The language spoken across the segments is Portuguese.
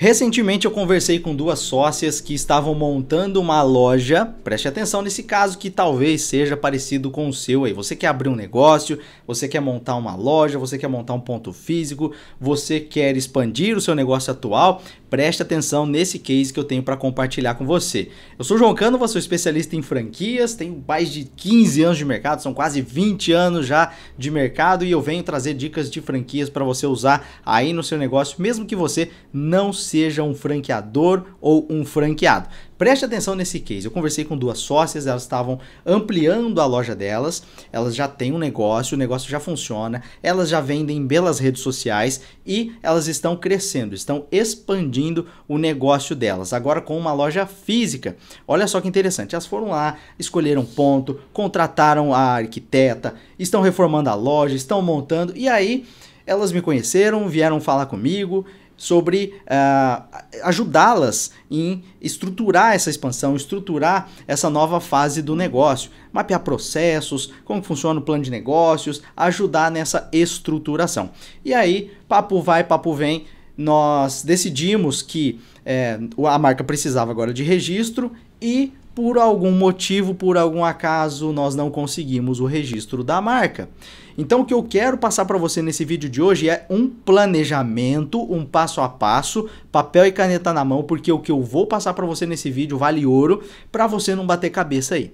Recentemente eu conversei com duas sócias que estavam montando uma loja. Preste atenção nesse caso que talvez seja parecido com o seu aí. Você quer abrir um negócio, você quer montar uma loja, você quer montar um ponto físico, você quer expandir o seu negócio atual. Preste atenção nesse case que eu tenho para compartilhar com você. Eu sou João Cano, sou especialista em franquias, tenho mais de 15 anos de mercado, são quase 20 anos já de mercado e eu venho trazer dicas de franquias para você usar aí no seu negócio, mesmo que você não seja seja um franqueador ou um franqueado. Preste atenção nesse case. Eu conversei com duas sócias, elas estavam ampliando a loja delas, elas já têm um negócio, o negócio já funciona, elas já vendem belas redes sociais e elas estão crescendo, estão expandindo o negócio delas, agora com uma loja física. Olha só que interessante, elas foram lá, escolheram ponto, contrataram a arquiteta, estão reformando a loja, estão montando e aí elas me conheceram, vieram falar comigo sobre uh, ajudá-las em estruturar essa expansão, estruturar essa nova fase do negócio, mapear processos, como funciona o plano de negócios, ajudar nessa estruturação. E aí, papo vai, papo vem, nós decidimos que é, a marca precisava agora de registro e por algum motivo, por algum acaso, nós não conseguimos o registro da marca. Então, o que eu quero passar para você nesse vídeo de hoje é um planejamento, um passo a passo, papel e caneta na mão, porque o que eu vou passar para você nesse vídeo vale ouro para você não bater cabeça aí.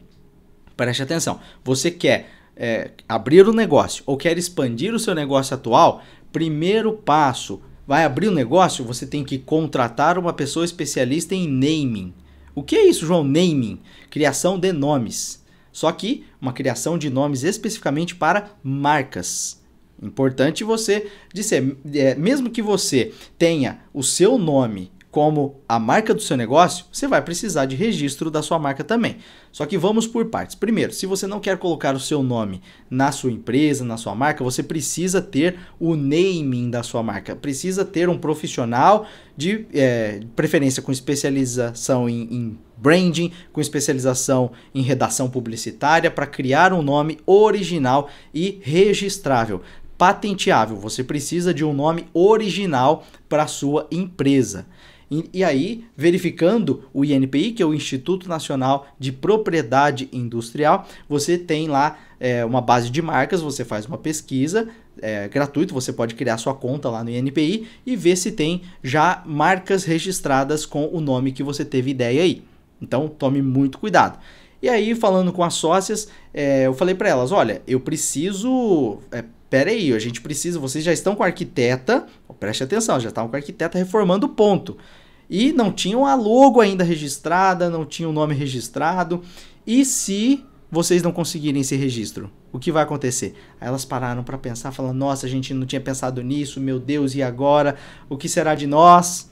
Preste atenção, você quer é, abrir o um negócio ou quer expandir o seu negócio atual? Primeiro passo, vai abrir o um negócio, você tem que contratar uma pessoa especialista em naming o que é isso, João? Naming, criação de nomes. Só que uma criação de nomes especificamente para marcas. Importante você dizer, é, mesmo que você tenha o seu nome como a marca do seu negócio, você vai precisar de registro da sua marca também. Só que vamos por partes. Primeiro, se você não quer colocar o seu nome na sua empresa, na sua marca, você precisa ter o naming da sua marca. Precisa ter um profissional de é, preferência com especialização em, em branding, com especialização em redação publicitária, para criar um nome original e registrável patenteável. Você precisa de um nome original para sua empresa. E, e aí, verificando o INPI, que é o Instituto Nacional de Propriedade Industrial, você tem lá é, uma base de marcas, você faz uma pesquisa é, você pode criar sua conta lá no INPI e ver se tem já marcas registradas com o nome que você teve ideia aí. Então tome muito cuidado. E aí, falando com as sócias, é, eu falei para elas: olha, eu preciso é, Pera aí, a gente precisa, vocês já estão com a arquiteta, preste atenção, já estavam com a arquiteta reformando o ponto. E não tinham a logo ainda registrada, não tinha o nome registrado. E se vocês não conseguirem esse registro? O que vai acontecer? Aí elas pararam para pensar, falando: "Nossa, a gente não tinha pensado nisso, meu Deus, e agora? O que será de nós?"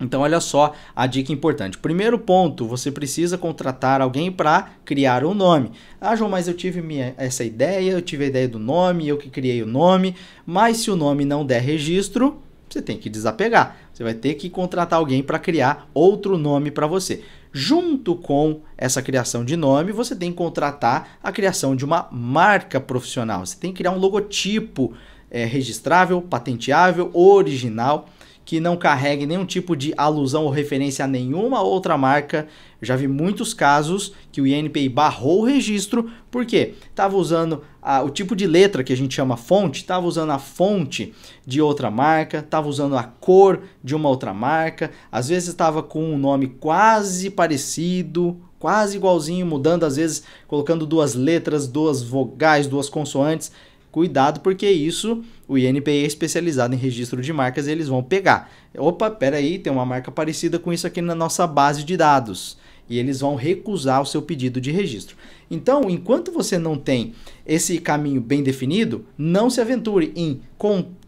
Então, olha só a dica importante. Primeiro ponto, você precisa contratar alguém para criar o um nome. Ah, João, mas eu tive minha, essa ideia, eu tive a ideia do nome, eu que criei o nome, mas se o nome não der registro, você tem que desapegar. Você vai ter que contratar alguém para criar outro nome para você. Junto com essa criação de nome, você tem que contratar a criação de uma marca profissional. Você tem que criar um logotipo é, registrável, patenteável, original que não carregue nenhum tipo de alusão ou referência a nenhuma outra marca. Eu já vi muitos casos que o INPI barrou o registro porque estava usando a, o tipo de letra que a gente chama fonte, estava usando a fonte de outra marca, estava usando a cor de uma outra marca, às vezes estava com um nome quase parecido, quase igualzinho, mudando às vezes, colocando duas letras, duas vogais, duas consoantes. Cuidado, porque isso o INPI é especializado em registro de marcas e eles vão pegar. Opa, peraí, tem uma marca parecida com isso aqui na nossa base de dados e eles vão recusar o seu pedido de registro. Então, enquanto você não tem esse caminho bem definido, não se aventure em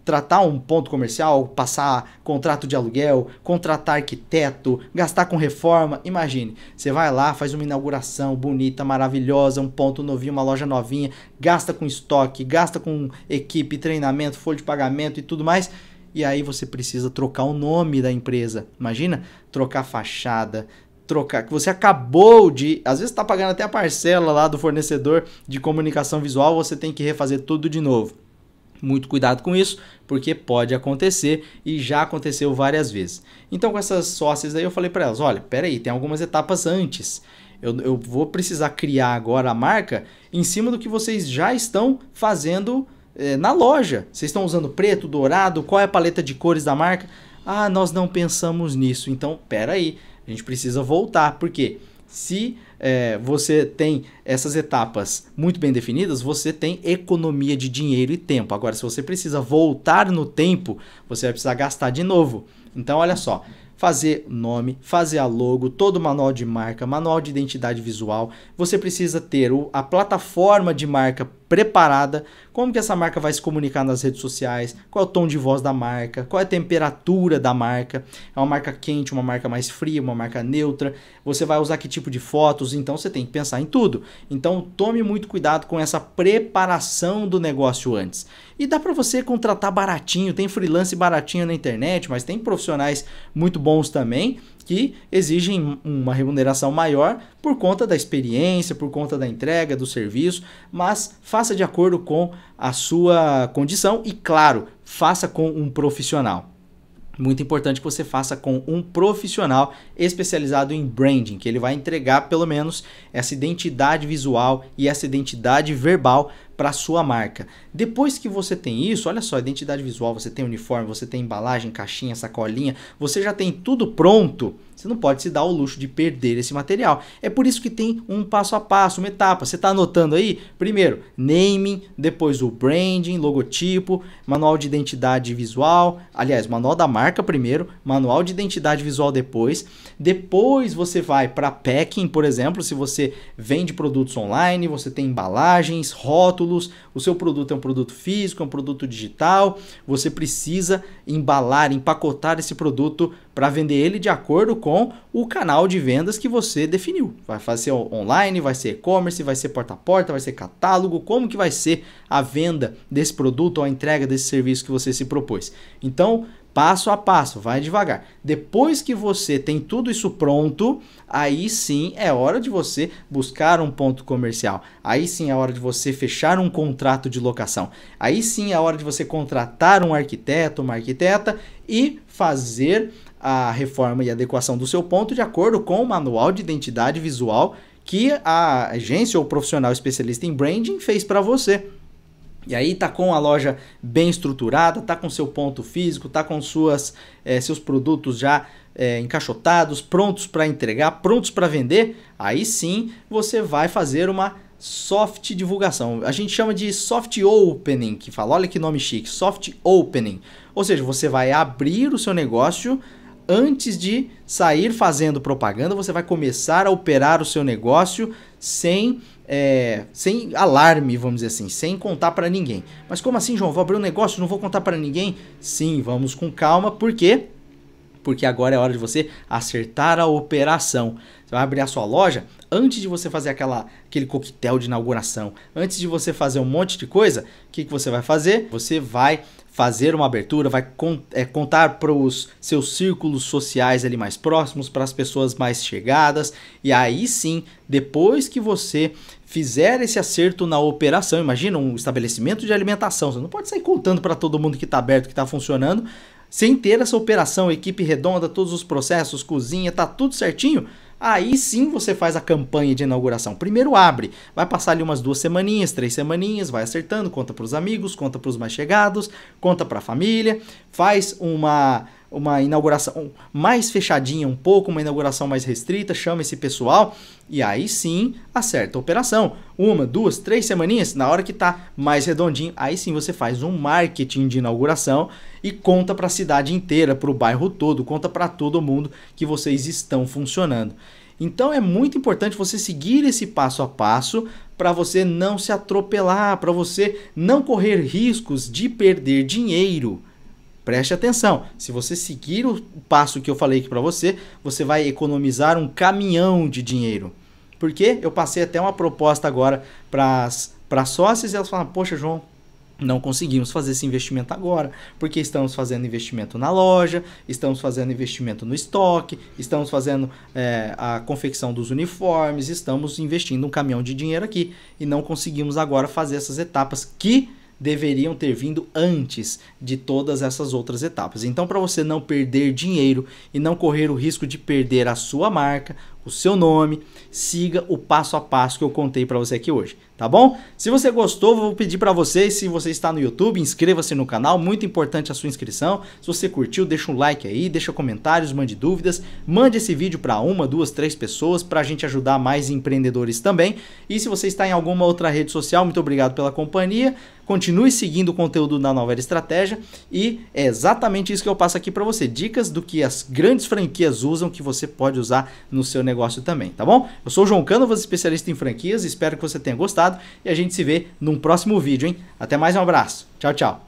tratar um ponto comercial, passar contrato de aluguel, contratar arquiteto, gastar com reforma. Imagine, você vai lá, faz uma inauguração bonita, maravilhosa, um ponto novinho, uma loja novinha, gasta com estoque, gasta com equipe, treinamento, folha de pagamento e tudo mais e aí você precisa trocar o nome da empresa. Imagina trocar fachada, trocar que você acabou de, às vezes está pagando até a parcela lá do fornecedor de comunicação visual, você tem que refazer tudo de novo. Muito cuidado com isso porque pode acontecer e já aconteceu várias vezes. Então com essas sócias aí eu falei para elas, olha, peraí, tem algumas etapas antes. Eu, eu vou precisar criar agora a marca em cima do que vocês já estão fazendo é, na loja. Vocês estão usando preto, dourado, qual é a paleta de cores da marca? Ah, nós não pensamos nisso. Então, pera aí, a gente precisa voltar, porque se é, você tem essas etapas muito bem definidas, você tem economia de dinheiro e tempo. Agora, se você precisa voltar no tempo, você vai precisar gastar de novo. Então, olha só. Fazer nome, fazer a logo, todo o manual de marca, manual de identidade visual. Você precisa ter a plataforma de marca preparada, como que essa marca vai se comunicar nas redes sociais, qual é o tom de voz da marca, qual é a temperatura da marca, é uma marca quente, uma marca mais fria, uma marca neutra, você vai usar que tipo de fotos, então você tem que pensar em tudo. Então tome muito cuidado com essa preparação do negócio antes. E dá para você contratar baratinho, tem freelance baratinho na internet, mas tem profissionais muito bons também que exigem uma remuneração maior por conta da experiência, por conta da entrega, do serviço, mas faça de acordo com a sua condição e, claro, faça com um profissional muito importante que você faça com um profissional especializado em branding, que ele vai entregar pelo menos essa identidade visual e essa identidade verbal para sua marca. Depois que você tem isso, olha só, identidade visual, você tem uniforme, você tem embalagem, caixinha, sacolinha, você já tem tudo pronto você não pode se dar o luxo de perder esse material. É por isso que tem um passo a passo, uma etapa. Você está anotando aí? Primeiro, naming, depois o branding, logotipo, manual de identidade visual. Aliás, manual da marca primeiro, manual de identidade visual depois. Depois você vai para packing, por exemplo, se você vende produtos online, você tem embalagens, rótulos, o seu produto é um produto físico, é um produto digital, você precisa embalar, empacotar esse produto para vender ele de acordo com o canal de vendas que você definiu. Vai fazer online, vai ser e-commerce, vai ser porta a porta, vai ser catálogo, como que vai ser a venda desse produto ou a entrega desse serviço que você se propôs. Então, passo a passo, vai devagar. Depois que você tem tudo isso pronto, aí sim é hora de você buscar um ponto comercial. Aí sim é hora de você fechar um contrato de locação. Aí sim é hora de você contratar um arquiteto, uma arquiteta e fazer a reforma e adequação do seu ponto de acordo com o manual de identidade visual que a agência ou profissional especialista em branding fez para você. E aí tá com a loja bem estruturada, tá com seu ponto físico, tá com suas, é, seus produtos já é, encaixotados, prontos para entregar, prontos para vender. Aí sim você vai fazer uma soft divulgação. A gente chama de soft opening, que fala, olha que nome chique, soft opening. Ou seja, você vai abrir o seu negócio antes de sair fazendo propaganda, você vai começar a operar o seu negócio sem é, sem alarme, vamos dizer assim, sem contar para ninguém. Mas como assim, João? Vou abrir um negócio, não vou contar para ninguém? Sim, vamos com calma, por quê? Porque agora é hora de você acertar a operação. Você vai abrir a sua loja antes de você fazer aquela, aquele coquetel de inauguração, antes de você fazer um monte de coisa, o que, que você vai fazer? Você vai fazer uma abertura, vai é, contar para os seus círculos sociais ali mais próximos, para as pessoas mais chegadas, e aí sim, depois que você fizer esse acerto na operação, imagina um estabelecimento de alimentação, você não pode sair contando para todo mundo que está aberto, que está funcionando, sem ter essa operação, equipe redonda, todos os processos, cozinha, tá tudo certinho, Aí sim você faz a campanha de inauguração. Primeiro abre, vai passar ali umas duas semaninhas, três semaninhas, vai acertando, conta para os amigos, conta para os mais chegados, conta para a família, faz uma uma inauguração mais fechadinha um pouco, uma inauguração mais restrita, chama esse pessoal e aí sim acerta a operação. Uma, duas, três semaninhas, na hora que tá mais redondinho, aí sim você faz um marketing de inauguração e conta para a cidade inteira, para o bairro todo, conta para todo mundo que vocês estão funcionando. Então é muito importante você seguir esse passo a passo para você não se atropelar, para você não correr riscos de perder dinheiro. Preste atenção, se você seguir o passo que eu falei aqui para você, você vai economizar um caminhão de dinheiro. Porque eu passei até uma proposta agora para sócios e elas falaram: Poxa, João, não conseguimos fazer esse investimento agora, porque estamos fazendo investimento na loja, estamos fazendo investimento no estoque, estamos fazendo é, a confecção dos uniformes, estamos investindo um caminhão de dinheiro aqui e não conseguimos agora fazer essas etapas que deveriam ter vindo antes de todas essas outras etapas. Então, para você não perder dinheiro e não correr o risco de perder a sua marca, o seu nome, siga o passo a passo que eu contei para você aqui hoje, tá bom? Se você gostou, vou pedir para você, se você está no YouTube, inscreva-se no canal, muito importante a sua inscrição. Se você curtiu, deixa um like aí, deixa comentários, mande dúvidas, mande esse vídeo para uma, duas, três pessoas para a gente ajudar mais empreendedores também. E se você está em alguma outra rede social, muito obrigado pela companhia. Continue seguindo o conteúdo da Nova Era Estratégia e é exatamente isso que eu passo aqui para você, dicas do que as grandes franquias usam que você pode usar no seu negócio negócio também, tá bom? Eu sou o João você especialista em franquias, espero que você tenha gostado e a gente se vê num próximo vídeo, hein? Até mais, um abraço. Tchau, tchau.